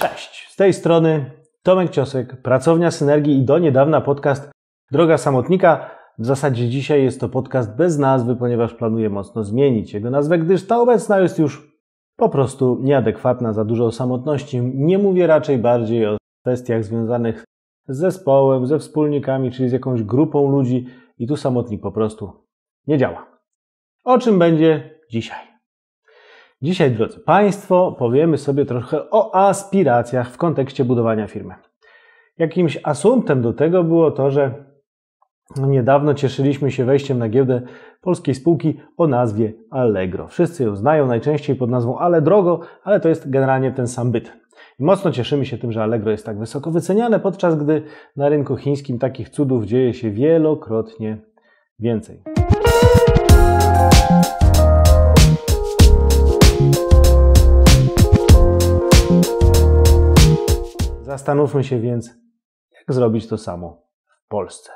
Cześć, z tej strony Tomek Ciosek, Pracownia Synergii i do niedawna podcast Droga Samotnika. W zasadzie dzisiaj jest to podcast bez nazwy, ponieważ planuję mocno zmienić jego nazwę, gdyż ta obecna jest już po prostu nieadekwatna, za dużo o samotności. Nie mówię raczej bardziej o kwestiach związanych z zespołem, ze wspólnikami, czyli z jakąś grupą ludzi i tu samotnik po prostu nie działa. O czym będzie dzisiaj? Dzisiaj, drodzy Państwo, powiemy sobie trochę o aspiracjach w kontekście budowania firmy. Jakimś asumptem do tego było to, że niedawno cieszyliśmy się wejściem na giełdę polskiej spółki o nazwie Allegro. Wszyscy ją znają najczęściej pod nazwą Ale Drogo, ale to jest generalnie ten sam byt. I mocno cieszymy się tym, że Allegro jest tak wysoko wyceniane, podczas gdy na rynku chińskim takich cudów dzieje się wielokrotnie więcej. Zastanówmy się więc, jak zrobić to samo w Polsce.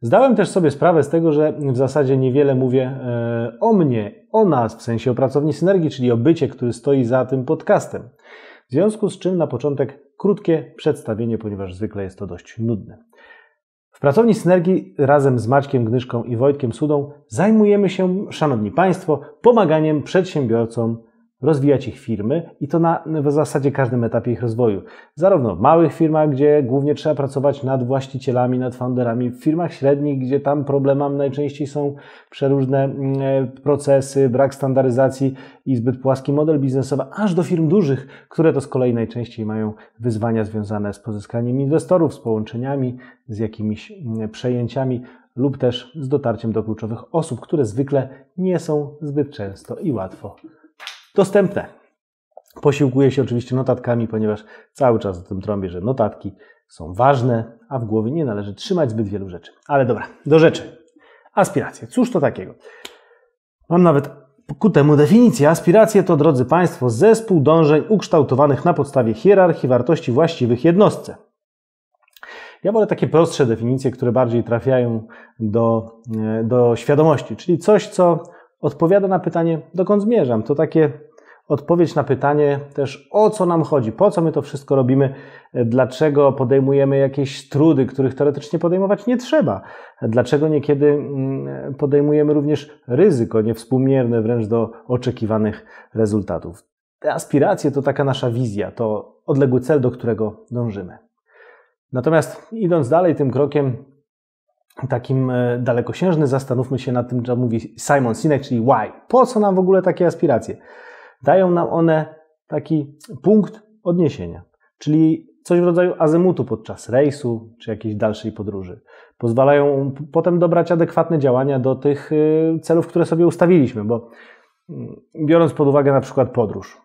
Zdałem też sobie sprawę z tego, że w zasadzie niewiele mówię e, o mnie, o nas, w sensie o pracowni synergii, czyli o bycie, który stoi za tym podcastem. W związku z czym na początek krótkie przedstawienie, ponieważ zwykle jest to dość nudne. W pracowni synergii razem z Maćkiem Gnyszką i Wojtkiem Sudą zajmujemy się, szanowni Państwo, pomaganiem przedsiębiorcom rozwijać ich firmy i to na w zasadzie każdym etapie ich rozwoju. Zarówno w małych firmach, gdzie głównie trzeba pracować nad właścicielami, nad founderami, w firmach średnich, gdzie tam problemem najczęściej są przeróżne mm, e, procesy, brak standaryzacji i zbyt płaski model biznesowy, aż do firm dużych, które to z kolei najczęściej mają wyzwania związane z pozyskaniem inwestorów, z połączeniami, z jakimiś mm, przejęciami lub też z dotarciem do kluczowych osób, które zwykle nie są zbyt często i łatwo dostępne. Posiłkuję się oczywiście notatkami, ponieważ cały czas o tym trąbię, że notatki są ważne, a w głowie nie należy trzymać zbyt wielu rzeczy. Ale dobra, do rzeczy. Aspiracje. Cóż to takiego? Mam nawet ku temu definicję. Aspiracje to, drodzy Państwo, zespół dążeń ukształtowanych na podstawie hierarchii wartości właściwych jednostce. Ja wolę takie prostsze definicje, które bardziej trafiają do, e, do świadomości, czyli coś, co odpowiada na pytanie, dokąd zmierzam. To takie odpowiedź na pytanie też, o co nam chodzi, po co my to wszystko robimy, dlaczego podejmujemy jakieś trudy, których teoretycznie podejmować nie trzeba, dlaczego niekiedy mm, podejmujemy również ryzyko niewspółmierne wręcz do oczekiwanych rezultatów. Te aspiracje to taka nasza wizja, to odległy cel, do którego dążymy. Natomiast idąc dalej tym krokiem, takim e, dalekosiężny, zastanówmy się nad tym, co mówi Simon Sinek, czyli why. Po co nam w ogóle takie aspiracje? Dają nam one taki punkt odniesienia, czyli coś w rodzaju azymutu podczas rejsu czy jakiejś dalszej podróży. Pozwalają potem dobrać adekwatne działania do tych y, celów, które sobie ustawiliśmy, bo mm, biorąc pod uwagę na przykład podróż.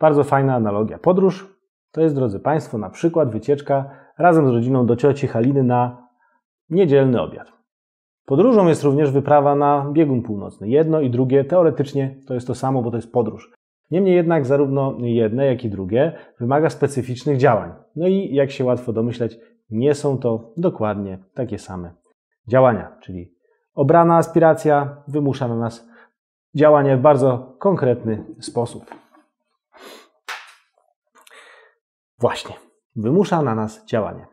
Bardzo fajna analogia. Podróż to jest, drodzy Państwo, na przykład wycieczka razem z rodziną do cioci Haliny na niedzielny obiad. Podróżą jest również wyprawa na biegun północny. Jedno i drugie teoretycznie to jest to samo, bo to jest podróż. Niemniej jednak zarówno jedne, jak i drugie wymaga specyficznych działań. No i jak się łatwo domyśleć, nie są to dokładnie takie same działania, czyli obrana aspiracja wymusza na nas działanie w bardzo konkretny sposób. Właśnie, wymusza na nas działanie.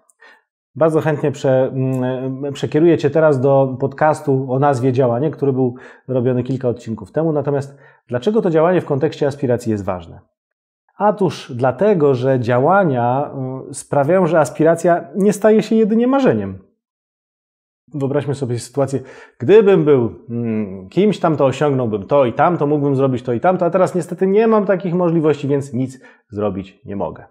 Bardzo chętnie prze, mm, przekieruję Cię teraz do podcastu o nazwie Działanie, który był robiony kilka odcinków temu. Natomiast dlaczego to działanie w kontekście aspiracji jest ważne? Otóż dlatego, że działania y, sprawiają, że aspiracja nie staje się jedynie marzeniem. Wyobraźmy sobie sytuację, gdybym był mm, kimś tam, to osiągnąłbym to i tam, to mógłbym zrobić to i tamto, a teraz niestety nie mam takich możliwości, więc nic zrobić nie mogę.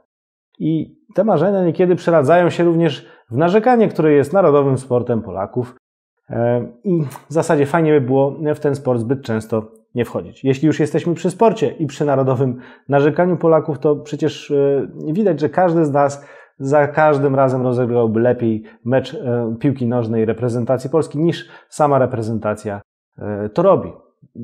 I te marzenia niekiedy przeradzają się również w narzekanie, które jest narodowym sportem Polaków. E, I w zasadzie fajnie by było w ten sport zbyt często nie wchodzić. Jeśli już jesteśmy przy sporcie i przy narodowym narzekaniu Polaków, to przecież e, widać, że każdy z nas za każdym razem rozegrałby lepiej mecz e, piłki nożnej reprezentacji Polski niż sama reprezentacja to robi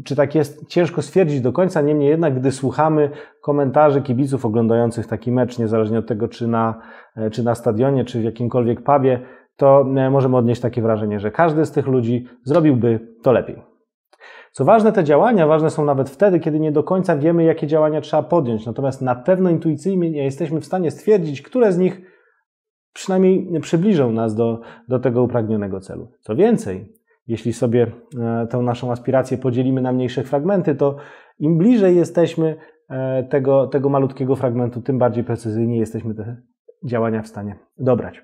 czy tak jest, ciężko stwierdzić do końca, niemniej jednak, gdy słuchamy komentarzy kibiców oglądających taki mecz, niezależnie od tego, czy na, e, czy na stadionie, czy w jakimkolwiek pubie, to e, możemy odnieść takie wrażenie, że każdy z tych ludzi zrobiłby to lepiej. Co ważne, te działania ważne są nawet wtedy, kiedy nie do końca wiemy, jakie działania trzeba podjąć, natomiast na pewno intuicyjnie nie jesteśmy w stanie stwierdzić, które z nich przynajmniej przybliżą nas do, do tego upragnionego celu. Co więcej, jeśli sobie e, tę naszą aspirację podzielimy na mniejsze fragmenty, to im bliżej jesteśmy e, tego, tego malutkiego fragmentu, tym bardziej precyzyjnie jesteśmy te działania w stanie dobrać.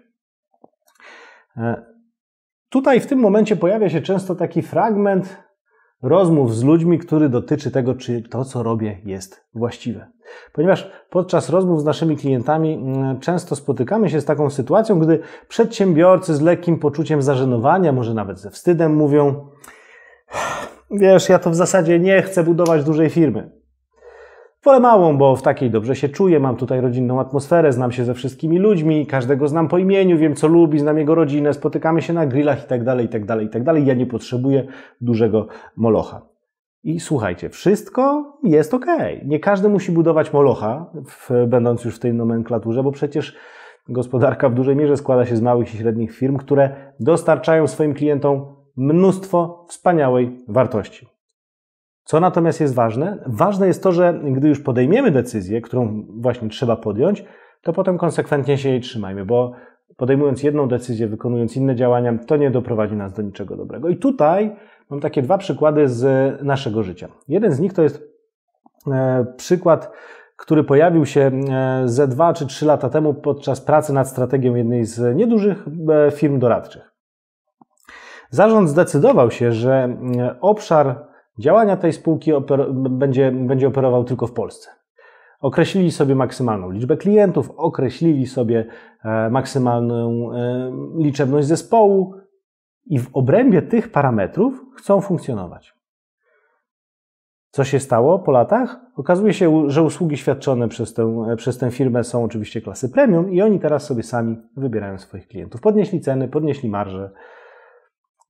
E, tutaj w tym momencie pojawia się często taki fragment, rozmów z ludźmi, który dotyczy tego, czy to, co robię, jest właściwe. Ponieważ podczas rozmów z naszymi klientami mm, często spotykamy się z taką sytuacją, gdy przedsiębiorcy z lekkim poczuciem zażenowania, może nawet ze wstydem, mówią: Wiesz, ja to w zasadzie nie chcę budować dużej firmy. Wolę małą, bo w takiej dobrze się czuję, mam tutaj rodzinną atmosferę, znam się ze wszystkimi ludźmi, każdego znam po imieniu, wiem co lubi, znam jego rodzinę, spotykamy się na grillach itd., itd., itd. Ja nie potrzebuję dużego molocha. I słuchajcie, wszystko jest ok. Nie każdy musi budować molocha, w, będąc już w tej nomenklaturze, bo przecież gospodarka w dużej mierze składa się z małych i średnich firm, które dostarczają swoim klientom mnóstwo wspaniałej wartości. Co natomiast jest ważne? Ważne jest to, że gdy już podejmiemy decyzję, którą właśnie trzeba podjąć, to potem konsekwentnie się jej trzymajmy, bo podejmując jedną decyzję, wykonując inne działania, to nie doprowadzi nas do niczego dobrego. I tutaj mam takie dwa przykłady z naszego życia. Jeden z nich to jest e, przykład, który pojawił się e, ze dwa czy trzy lata temu podczas pracy nad strategią jednej z niedużych e, firm doradczych. Zarząd zdecydował się, że obszar Działania tej spółki będzie, będzie operował tylko w Polsce. Określili sobie maksymalną liczbę klientów, określili sobie e, maksymalną e, liczebność zespołu i w obrębie tych parametrów chcą funkcjonować. Co się stało po latach? Okazuje się, że usługi świadczone przez tę, e, przez tę firmę są oczywiście klasy premium i oni teraz sobie sami wybierają swoich klientów. Podnieśli ceny, podnieśli marże,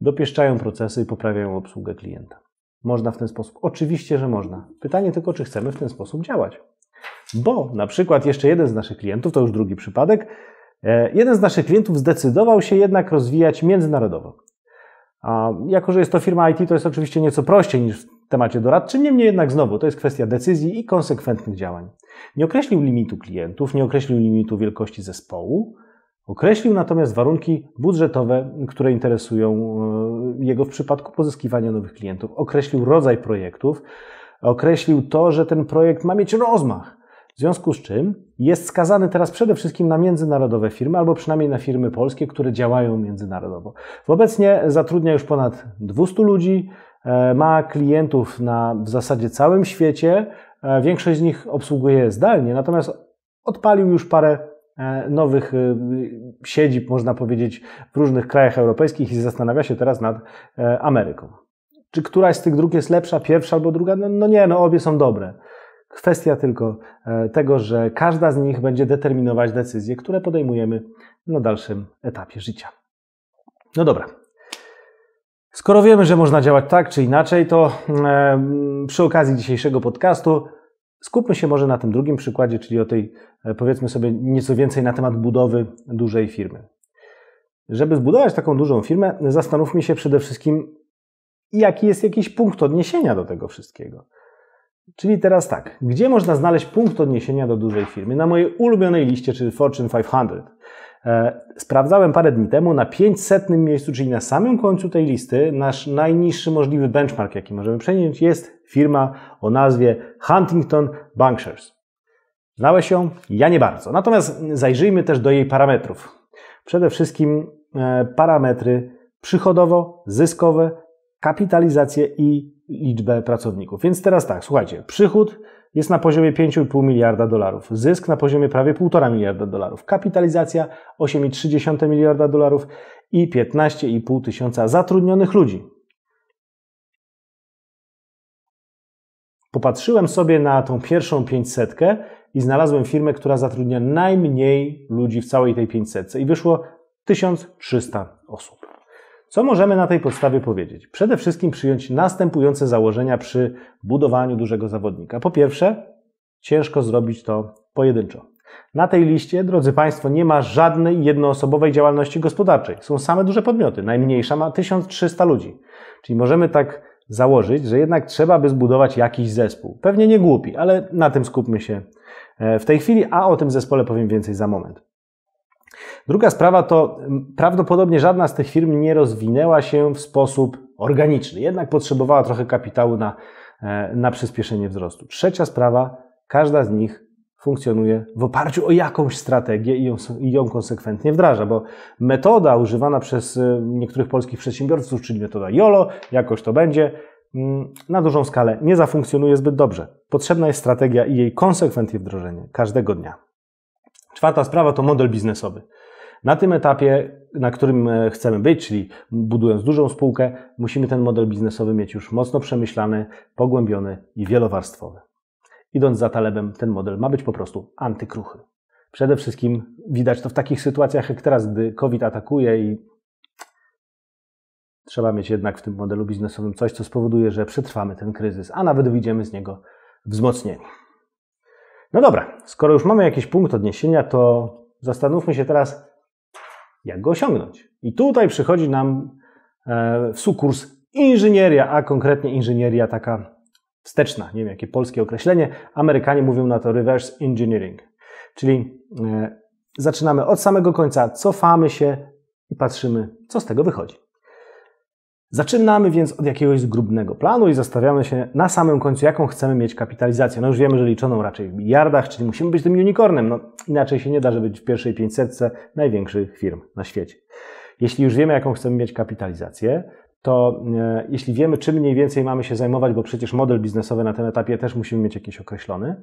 dopieszczają procesy i poprawiają obsługę klienta. Można w ten sposób. Oczywiście, że można. Pytanie tylko, czy chcemy w ten sposób działać. Bo na przykład jeszcze jeden z naszych klientów, to już drugi przypadek, e, jeden z naszych klientów zdecydował się jednak rozwijać międzynarodowo. A jako, że jest to firma IT, to jest oczywiście nieco prościej niż w temacie doradczym, niemniej jednak znowu to jest kwestia decyzji i konsekwentnych działań. Nie określił limitu klientów, nie określił limitu wielkości zespołu, Określił natomiast warunki budżetowe, które interesują e, jego w przypadku pozyskiwania nowych klientów. Określił rodzaj projektów, określił to, że ten projekt ma mieć rozmach. W związku z czym jest skazany teraz przede wszystkim na międzynarodowe firmy, albo przynajmniej na firmy polskie, które działają międzynarodowo. Obecnie zatrudnia już ponad 200 ludzi, e, ma klientów na w zasadzie całym świecie. E, większość z nich obsługuje zdalnie, natomiast odpalił już parę E, nowych e, siedzib, można powiedzieć, w różnych krajach europejskich i zastanawia się teraz nad e, Ameryką. Czy któraś z tych dróg jest lepsza, pierwsza albo druga? No, no nie, no obie są dobre. Kwestia tylko tego, że każda z nich będzie determinować decyzje, które podejmujemy na dalszym etapie życia. No dobra. Skoro wiemy, że można działać tak czy inaczej, to przy okazji dzisiejszego podcastu Skupmy się może na tym drugim przykładzie, czyli o tej, e, powiedzmy sobie, nieco więcej na temat budowy dużej firmy. Żeby zbudować taką dużą firmę, zastanówmy się przede wszystkim, jaki jest jakiś punkt odniesienia do tego wszystkiego. Czyli teraz tak, gdzie można znaleźć punkt odniesienia do dużej firmy? Na mojej ulubionej liście, czyli Fortune 500. E, sprawdzałem parę dni temu na 500 miejscu, czyli na samym końcu tej listy, nasz najniższy możliwy benchmark, jaki możemy przenieść, jest Firma o nazwie Huntington Bankshares. Znałeś ją? Ja nie bardzo. Natomiast zajrzyjmy też do jej parametrów. Przede wszystkim e, parametry przychodowo-zyskowe, kapitalizację i liczbę pracowników. Więc teraz tak, słuchajcie, przychód jest na poziomie 5,5 miliarda dolarów, zysk na poziomie prawie 1,5 miliarda dolarów, kapitalizacja 8,3 miliarda dolarów i 15,5 tysiąca zatrudnionych ludzi. Popatrzyłem sobie na tą pierwszą 500 i znalazłem firmę, która zatrudnia najmniej ludzi w całej tej 500 i wyszło 1300 osób. Co możemy na tej podstawie powiedzieć? Przede wszystkim przyjąć następujące założenia przy budowaniu dużego zawodnika. Po pierwsze, ciężko zrobić to pojedynczo. Na tej liście, drodzy Państwo, nie ma żadnej jednoosobowej działalności gospodarczej. Są same duże podmioty. Najmniejsza ma 1300 ludzi. Czyli możemy tak założyć, że jednak trzeba by zbudować jakiś zespół. Pewnie nie głupi, ale na tym skupmy się e, w tej chwili, a o tym zespole powiem więcej za moment. Druga sprawa to prawdopodobnie żadna z tych firm nie rozwinęła się w sposób organiczny, jednak potrzebowała trochę kapitału na, e, na przyspieszenie wzrostu. Trzecia sprawa, każda z nich funkcjonuje w oparciu o jakąś strategię i ją, i ją, konsekwentnie wdraża, bo metoda używana przez y, niektórych polskich przedsiębiorców, czyli metoda YOLO, jakoś to będzie, mm, na dużą skalę nie zafunkcjonuje zbyt dobrze. Potrzebna jest strategia i jej konsekwentne wdrożenie każdego dnia. Czwarta sprawa to model biznesowy. Na tym etapie, na którym e, chcemy być, czyli budując dużą spółkę, musimy ten model biznesowy mieć już mocno przemyślany, pogłębiony i wielowarstwowy idąc za Talebem, ten model ma być po prostu antykruchy. Przede wszystkim widać to w takich sytuacjach jak teraz, gdy COVID atakuje i trzeba mieć jednak w tym modelu biznesowym coś, co spowoduje, że przetrwamy ten kryzys, a nawet wyjdziemy z niego wzmocnieni. No dobra, skoro już mamy jakiś punkt odniesienia, to zastanówmy się teraz, jak go osiągnąć. I tutaj przychodzi nam e, w sukurs inżynieria, a konkretnie inżynieria taka wsteczna, nie wiem jakie polskie określenie. Amerykanie mówią na to reverse engineering, czyli e, zaczynamy od samego końca, cofamy się i patrzymy, co z tego wychodzi. Zaczynamy więc od jakiegoś zgrubnego planu i zastanawiamy się na samym końcu, jaką chcemy mieć kapitalizację. No już wiemy, że liczoną raczej w miliardach, czyli musimy być tym unicornem. No inaczej się nie da, żeby być w pierwszej 500 największych firm na świecie. Jeśli już wiemy, jaką chcemy mieć kapitalizację, to e, jeśli wiemy, czym mniej więcej mamy się zajmować, bo przecież model biznesowy na tym etapie też musimy mieć jakiś określony,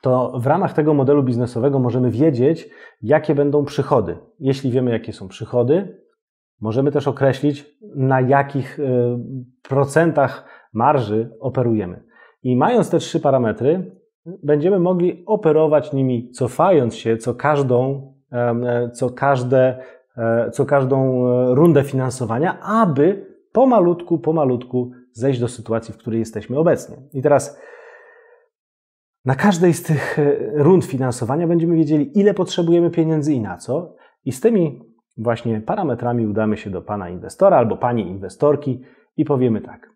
to w ramach tego modelu biznesowego możemy wiedzieć, jakie będą przychody. Jeśli wiemy, jakie są przychody, możemy też określić, na jakich e, procentach marży operujemy. I mając te trzy parametry, będziemy mogli operować nimi, cofając się co każdą, e, co każde E, co każdą e, rundę finansowania, aby pomalutku, pomalutku zejść do sytuacji, w której jesteśmy obecnie. I teraz na każdej z tych e, rund finansowania będziemy wiedzieli, ile potrzebujemy pieniędzy i na co. I z tymi właśnie parametrami udamy się do pana inwestora albo pani inwestorki i powiemy tak.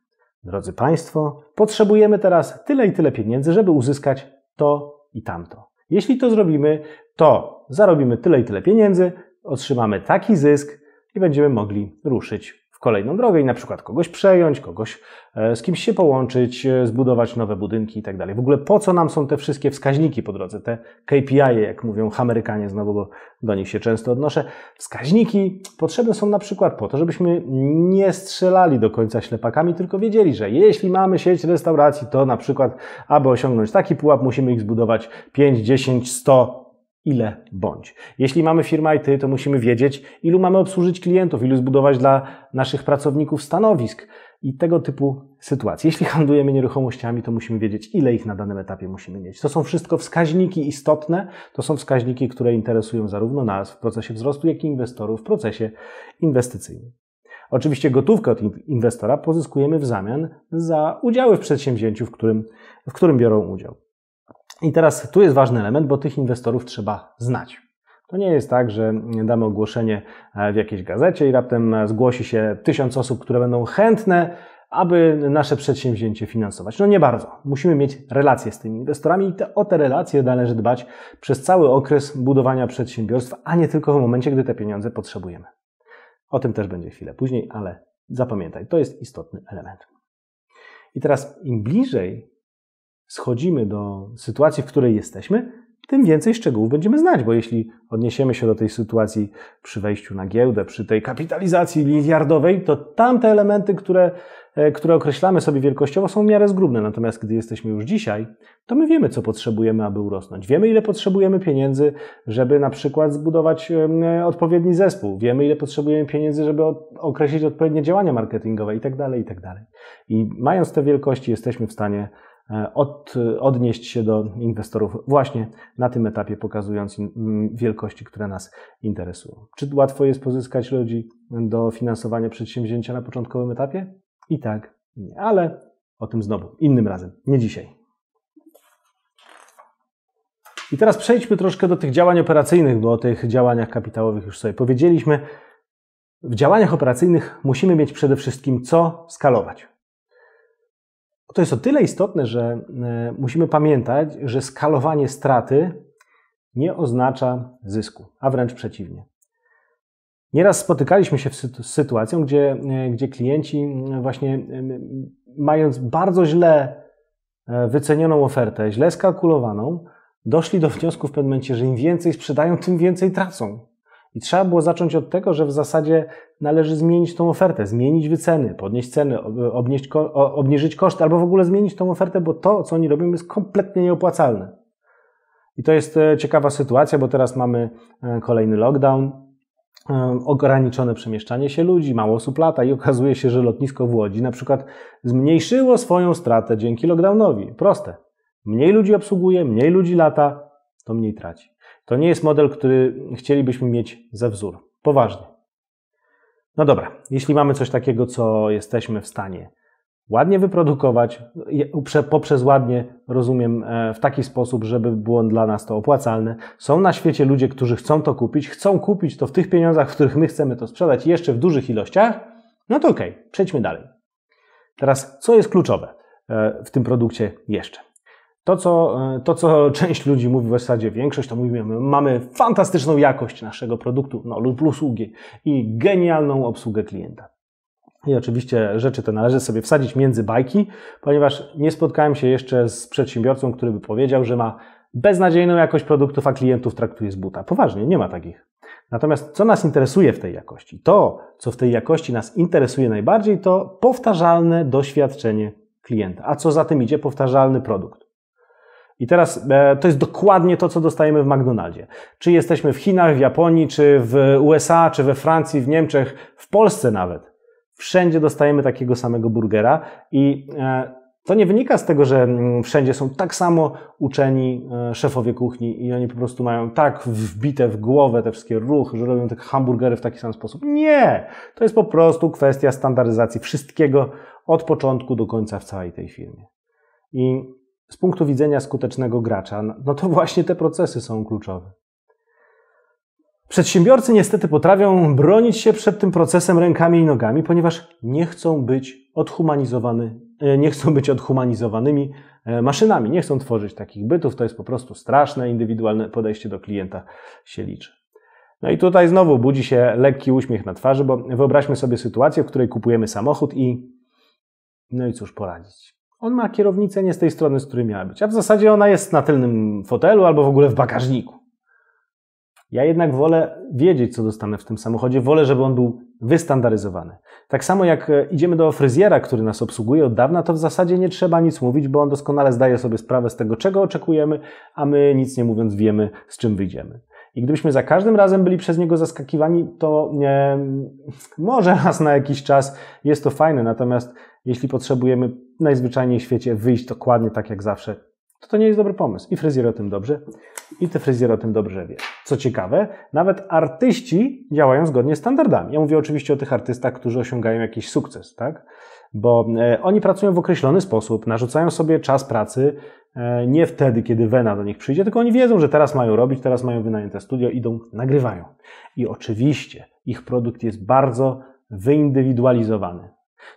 Drodzy Państwo, potrzebujemy teraz tyle i tyle pieniędzy, żeby uzyskać to i tamto. Jeśli to zrobimy, to zarobimy tyle i tyle pieniędzy, otrzymamy taki zysk i będziemy mogli ruszyć w kolejną drogę i na przykład kogoś przejąć, kogoś e, z kimś się połączyć, e, zbudować nowe budynki i tak dalej. W ogóle po co nam są te wszystkie wskaźniki po drodze, te KPI, jak mówią Amerykanie, znowu bo do nich się często odnoszę. Wskaźniki potrzebne są na przykład po to, żebyśmy nie strzelali do końca ślepakami, tylko wiedzieli, że jeśli mamy sieć restauracji, to na przykład, aby osiągnąć taki pułap, musimy ich zbudować 5, 10, 100 ile bądź. Jeśli mamy firmę IT, to musimy wiedzieć, ilu mamy obsłużyć klientów, ilu zbudować dla naszych pracowników stanowisk i tego typu sytuacji. Jeśli handlujemy nieruchomościami, to musimy wiedzieć, ile ich na danym etapie musimy mieć. To są wszystko wskaźniki istotne, to są wskaźniki, które interesują zarówno nas w procesie wzrostu, jak i inwestorów w procesie inwestycyjnym. Oczywiście gotówkę od inwestora pozyskujemy w zamian za udziały w przedsięwzięciu, w którym, w którym biorą udział. I teraz tu jest ważny element, bo tych inwestorów trzeba znać. To nie jest tak, że damy ogłoszenie e, w jakiejś gazecie i raptem e, zgłosi się tysiąc osób, które będą chętne, aby nasze przedsięwzięcie finansować. No nie bardzo. Musimy mieć relacje z tymi inwestorami i te, o te relacje należy dbać przez cały okres budowania przedsiębiorstwa, a nie tylko w momencie, gdy te pieniądze potrzebujemy. O tym też będzie chwilę później, ale zapamiętaj, to jest istotny element. I teraz im bliżej schodzimy do sytuacji, w której jesteśmy, tym więcej szczegółów będziemy znać, bo jeśli odniesiemy się do tej sytuacji przy wejściu na giełdę, przy tej kapitalizacji miliardowej, to tamte elementy, które, e, które określamy sobie wielkościowo, są w miarę zgrubne. Natomiast gdy jesteśmy już dzisiaj, to my wiemy, co potrzebujemy, aby urosnąć. Wiemy, ile potrzebujemy pieniędzy, żeby na przykład zbudować e, odpowiedni zespół. Wiemy, ile potrzebujemy pieniędzy, żeby określić odpowiednie działania marketingowe itd., tak itd. Tak I mając te wielkości, jesteśmy w stanie E, od, odnieść się do inwestorów właśnie na tym etapie, pokazując im mm, wielkości, które nas interesują. Czy łatwo jest pozyskać ludzi do finansowania przedsięwzięcia na początkowym etapie? I tak, nie. Ale o tym znowu innym razem, nie dzisiaj. I teraz przejdźmy troszkę do tych działań operacyjnych, bo o tych działaniach kapitałowych już sobie powiedzieliśmy. W działaniach operacyjnych musimy mieć przede wszystkim co skalować. To jest o tyle istotne, że e, musimy pamiętać, że skalowanie straty nie oznacza zysku, a wręcz przeciwnie. Nieraz spotykaliśmy się z sytuacją, gdzie, e, gdzie klienci, właśnie mając bardzo źle e, wycenioną ofertę, źle skalkulowaną, doszli do wniosku w pewnym momencie, że im więcej sprzedają, tym więcej tracą. I trzeba było zacząć od tego, że w zasadzie należy zmienić tą ofertę, zmienić wyceny, podnieść ceny, obnieść, obniżyć koszty, albo w ogóle zmienić tą ofertę, bo to, co oni robią, jest kompletnie nieopłacalne. I to jest e, ciekawa sytuacja, bo teraz mamy e, kolejny lockdown, e, ograniczone przemieszczanie się ludzi, mało osób lata i okazuje się, że lotnisko w Łodzi na przykład zmniejszyło swoją stratę dzięki lockdownowi. Proste. Mniej ludzi obsługuje, mniej ludzi lata, to mniej traci. To nie jest model, który chcielibyśmy mieć za wzór. Poważnie. No dobra, jeśli mamy coś takiego, co jesteśmy w stanie ładnie wyprodukować, poprzez ładnie rozumiem e, w taki sposób, żeby było dla nas to opłacalne. Są na świecie ludzie, którzy chcą to kupić, chcą kupić to w tych pieniądzach, w których my chcemy to sprzedać jeszcze w dużych ilościach, no to okej, okay, przejdźmy dalej. Teraz, co jest kluczowe e, w tym produkcie jeszcze? To co, e, to, co część ludzi mówi w zasadzie, większość to mówimy, mamy fantastyczną jakość naszego produktu no, lub usługi i genialną obsługę klienta. I oczywiście rzeczy te należy sobie wsadzić między bajki, ponieważ nie spotkałem się jeszcze z przedsiębiorcą, który by powiedział, że ma beznadziejną jakość produktów, a klientów traktuje z buta. Poważnie, nie ma takich. Natomiast co nas interesuje w tej jakości? To, co w tej jakości nas interesuje najbardziej, to powtarzalne doświadczenie klienta, a co za tym idzie, powtarzalny produkt. I teraz e, to jest dokładnie to, co dostajemy w McDonaldzie. Czy jesteśmy w Chinach, w Japonii, czy w USA, czy we Francji, w Niemczech, w Polsce nawet. Wszędzie dostajemy takiego samego burgera i e, to nie wynika z tego, że mm, wszędzie są tak samo uczeni e, szefowie kuchni i oni po prostu mają tak wbite w głowę te wszystkie ruchy, że robią te hamburgery w taki sam sposób. Nie! To jest po prostu kwestia standaryzacji wszystkiego od początku do końca w całej tej firmie. I z punktu widzenia skutecznego gracza, no, no to właśnie te procesy są kluczowe. Przedsiębiorcy niestety potrafią bronić się przed tym procesem rękami i nogami, ponieważ nie chcą być, odhumanizowany, e, nie chcą być odhumanizowanymi e, maszynami, nie chcą tworzyć takich bytów. To jest po prostu straszne, indywidualne podejście do klienta się liczy. No i tutaj znowu budzi się lekki uśmiech na twarzy, bo wyobraźmy sobie sytuację, w której kupujemy samochód i no i cóż poradzić on ma kierownicę nie z tej strony, z której miała być. A w zasadzie ona jest na tylnym fotelu albo w ogóle w bagażniku. Ja jednak wolę wiedzieć, co dostanę w tym samochodzie. Wolę, żeby on był wystandaryzowany. Tak samo jak e, idziemy do fryzjera, który nas obsługuje od dawna, to w zasadzie nie trzeba nic mówić, bo on doskonale zdaje sobie sprawę z tego, czego oczekujemy, a my nic nie mówiąc wiemy, z czym wyjdziemy. I gdybyśmy za każdym razem byli przez niego zaskakiwani, to nie, może raz na jakiś czas jest to fajne, natomiast jeśli potrzebujemy najzwyczajniej w świecie wyjść dokładnie tak jak zawsze, to to nie jest dobry pomysł. I fryzjer o tym dobrze, i te fryzjer o tym dobrze wie. Co ciekawe, nawet artyści działają zgodnie z standardami. Ja mówię oczywiście o tych artystach, którzy osiągają jakiś sukces, tak? Bo e, oni pracują w określony sposób, narzucają sobie czas pracy, E, nie wtedy, kiedy Wena do nich przyjdzie, tylko oni wiedzą, że teraz mają robić, teraz mają wynajęte studio, idą, nagrywają. I oczywiście ich produkt jest bardzo wyindywidualizowany.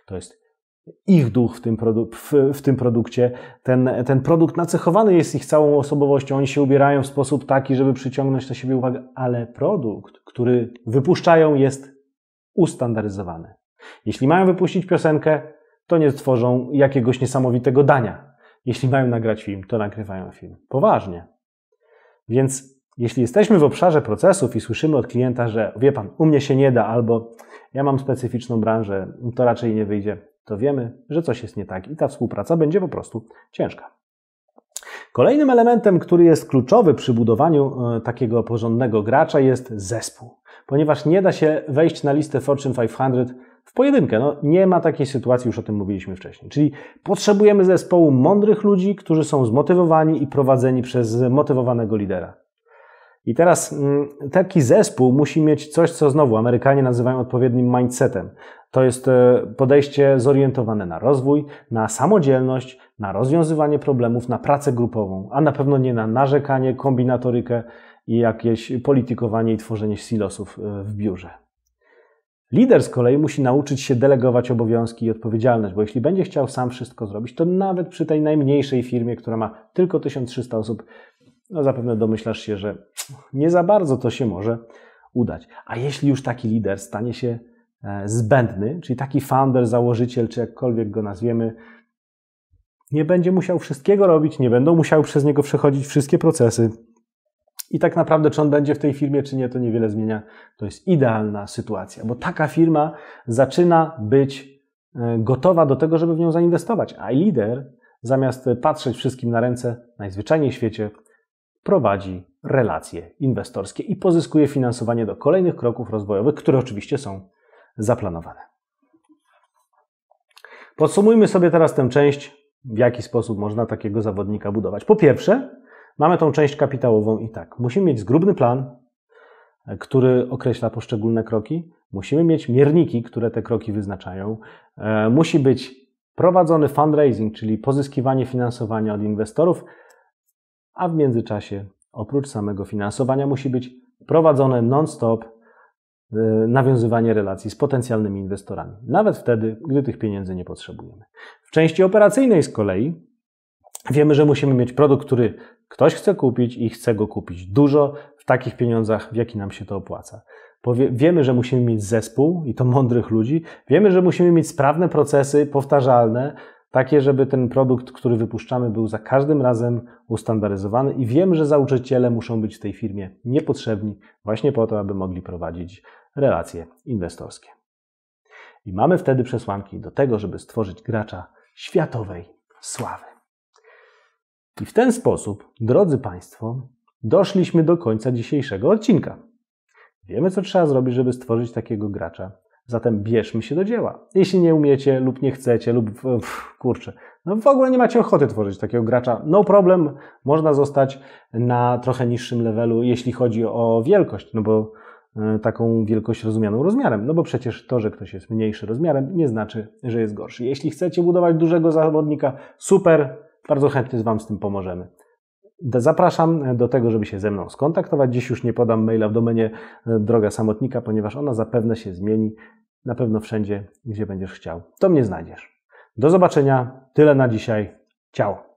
To jest ich duch w tym, produ- w, w, tym produkcie. Ten, ten produkt nacechowany jest ich całą osobowością. Oni się ubierają w sposób taki, żeby przyciągnąć na siebie uwagę, ale produkt, który wypuszczają, jest ustandaryzowany. Jeśli mają wypuścić piosenkę, to nie stworzą jakiegoś niesamowitego dania. Jeśli mają nagrać film, to nagrywają film. Poważnie. Więc jeśli jesteśmy w obszarze procesów i słyszymy od klienta, że wie pan, u mnie się nie da, albo ja mam specyficzną branżę, to raczej nie wyjdzie, to wiemy, że coś jest nie tak i ta współpraca będzie po prostu ciężka. Kolejnym elementem, który jest kluczowy przy budowaniu e, takiego porządnego gracza jest zespół, ponieważ nie da się wejść na listę Fortune 500 w pojedynkę. No, nie ma takiej sytuacji, już o tym mówiliśmy wcześniej. Czyli potrzebujemy zespołu mądrych ludzi, którzy są zmotywowani i prowadzeni przez zmotywowanego lidera. I teraz mm, taki zespół musi mieć coś, co znowu Amerykanie nazywają odpowiednim mindsetem. To jest e, podejście zorientowane na rozwój, na samodzielność, na rozwiązywanie problemów, na pracę grupową, a na pewno nie na narzekanie, kombinatorykę i jakieś politykowanie i tworzenie silosów e, w biurze. Lider z kolei musi nauczyć się delegować obowiązki i odpowiedzialność, bo jeśli będzie chciał sam wszystko zrobić, to nawet przy tej najmniejszej firmie, która ma tylko 1300 osób, no zapewne domyślasz się, że nie za bardzo to się może udać. A jeśli już taki lider stanie się e, zbędny, czyli taki founder, założyciel, czy jakkolwiek go nazwiemy, nie będzie musiał wszystkiego robić, nie będą musiały przez niego przechodzić wszystkie procesy. I tak naprawdę, czy on będzie w tej firmie, czy nie, to niewiele zmienia. To jest idealna sytuacja, bo taka firma zaczyna być e, gotowa do tego, żeby w nią zainwestować. A lider, zamiast patrzeć wszystkim na ręce, najzwyczajniej w świecie, prowadzi relacje inwestorskie i pozyskuje finansowanie do kolejnych kroków rozwojowych, które oczywiście są zaplanowane. Podsumujmy sobie teraz tę część w jaki sposób można takiego zawodnika budować. Po pierwsze, mamy tą część kapitałową i tak. Musimy mieć zgrubny plan, e, który określa poszczególne kroki. Musimy mieć mierniki, które te kroki wyznaczają. E, musi być prowadzony fundraising, czyli pozyskiwanie finansowania od inwestorów, a w międzyczasie oprócz samego finansowania musi być prowadzone non-stop E, nawiązywanie relacji z potencjalnymi inwestorami, nawet wtedy, gdy tych pieniędzy nie potrzebujemy. W części operacyjnej z kolei wiemy, że musimy mieć produkt, który ktoś chce kupić i chce go kupić dużo w takich pieniądzach, w jaki nam się to opłaca. Wiemy, że musimy mieć zespół i to mądrych ludzi. Wiemy, że musimy mieć sprawne procesy, powtarzalne, takie, żeby ten produkt, który wypuszczamy, był za każdym razem ustandaryzowany i wiem, że zauczyciele muszą być w tej firmie niepotrzebni właśnie po to, aby mogli prowadzić relacje inwestorskie. I mamy wtedy przesłanki do tego, żeby stworzyć gracza światowej sławy. I w ten sposób, drodzy Państwo, doszliśmy do końca dzisiejszego odcinka. Wiemy, co trzeba zrobić, żeby stworzyć takiego gracza Zatem bierzmy się do dzieła. Jeśli nie umiecie lub nie chcecie lub pff, kurczę, no w ogóle nie macie ochoty tworzyć takiego gracza, no problem, można zostać na trochę niższym levelu, jeśli chodzi o wielkość, no bo e, taką wielkość rozumianą rozmiarem. No bo przecież to, że ktoś jest mniejszy rozmiarem, nie znaczy, że jest gorszy. Jeśli chcecie budować dużego zawodnika, super, bardzo chętnie z Wam z tym pomożemy. Zapraszam e, do tego, żeby się ze mną skontaktować. Dziś już nie podam maila w domenie e, droga samotnika, ponieważ ona zapewne się zmieni. Na pewno wszędzie, gdzie będziesz chciał, to mnie znajdziesz. Do zobaczenia. Tyle na dzisiaj. Ciao.